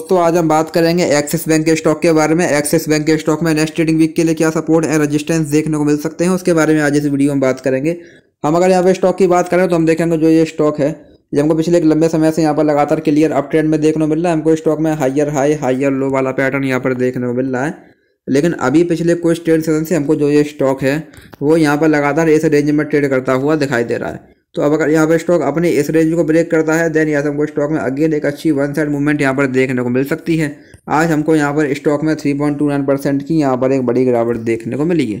दोस्तों आज हम बात करेंगे एक्सिस बैंक के स्टॉक के बारे में एक्सिस बैंक के स्टॉक में नेक्स्ट ट्रेडिंग वीक के लिए क्या सपोर्ट एंड रेजिस्टेंस देखने को मिल सकते हैं उसके बारे में आज इस वीडियो में बात करेंगे हम अगर यहाँ पे स्टॉक की बात करें तो हम देखेंगे जो ये स्टॉक है ये हमको पिछले एक लंबे समय से यहाँ पर लगातार क्लियर अप ट्रेंड में देखने को मिल रहा है हमको स्टॉक में हाइयर हाई हाइयर लो वाला पैटर्न यहाँ पर देखने को मिल रहा है लेकिन अभी पिछले कुछ ट्रेड सेशन से हमको जो ये स्टॉक है वो यहाँ पर लगातार इस रेंज में ट्रेड करता हुआ दिखाई दे रहा है तो अब अगर यहाँ पर स्टॉक अपने इस रेंज को ब्रेक करता है देन यहाँ से हमको स्टॉक में अगेन एक अच्छी वन साइड मूवमेंट यहाँ पर देखने को मिल सकती है आज हमको यहाँ पर स्टॉक में 3.29 परसेंट की यहाँ पर एक बड़ी गिरावट देखने को मिली है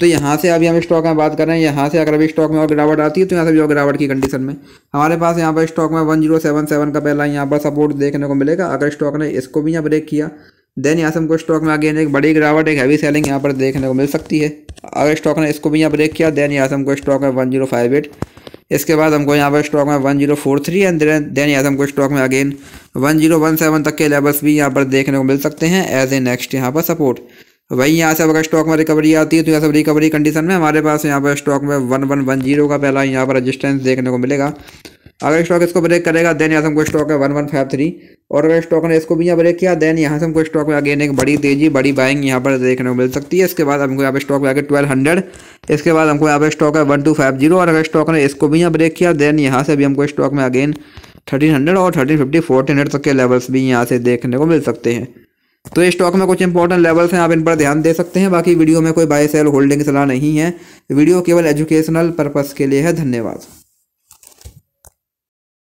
तो यहाँ से अभी हम स्टॉक में बात कर रहे हैं यहाँ से अगर अभी स्टॉक में और गिरावट आती है तो यहाँ से भी और गिरावट की कंडीशन में हमारे पास यहाँ पर स्टॉक में वन का पहला यहाँ पर सपोर्ट देखने को मिलेगा अगर स्टॉक ने इसको भी यहाँ ब्रेक किया देन यहाँ से हमको स्टॉक में आगे एक बड़ी गिरावट एक हैवी सेलिंग यहाँ पर देखने को मिल सकती है अगर स्टॉक ने इसको भी यहाँ ब्रेक किया देन यहाँ से हमको स्टॉक में वन जीरो फाइव एट इसके बाद हमको यहाँ पर स्टॉक में one zero four three and then यहाँ हमको स्टॉक में again one zero one seven तक के लेवल्स भी यहाँ पर देखने को मिल सकते हैं एज ए नेक्स्ट यहाँ पर सपोर्ट वहीं यहाँ से अगर स्टॉक में रिकवरी आती है तो यहाँ से रिकवरी कंडीशन में हमारे पास यहाँ पर स्टॉक में वन वन वन जीरो का पहला यहाँ पर रजिस्टेंस देखने को मिलेगा अगर स्टॉक इसको ब्रेक करेगा देन यहाँ से हमको स्टॉक है वन वन फाइव थ्री और अगर स्टॉक ने इसको भी यहाँ ब्रेक किया देन यहाँ से हमको स्टॉक में अगेन एक बड़ी तेजी बड़ी बाइंग यहाँ पर देखने को मिल सकती है इसके बाद हमको यहाँ पे स्टॉक में आगे ट्वेल्व हंड्रेड इसके बाद हमको यहाँ पे स्टॉक है वन टू फाइव जीरो और अगर स्टॉक ने इसको भी यहाँ ब्रेक किया देन यहाँ से भी हमको स्टॉक में अगेन थर्टीन हंड्रेड और थर्टीन फिफ्टी फोर्टीन हंड्रेड तक के लेवल्स भी यहाँ से देखने को मिल सकते हैं तो ये स्टॉक में कुछ इंपॉर्टेंट लेवल्स हैं आप इन पर ध्यान दे सकते हैं बाकी वीडियो में कोई बाय सेल होल्डिंग सलाह नहीं है वीडियो केवल एजुकेशनल पर्पज़ के लिए है धन्यवाद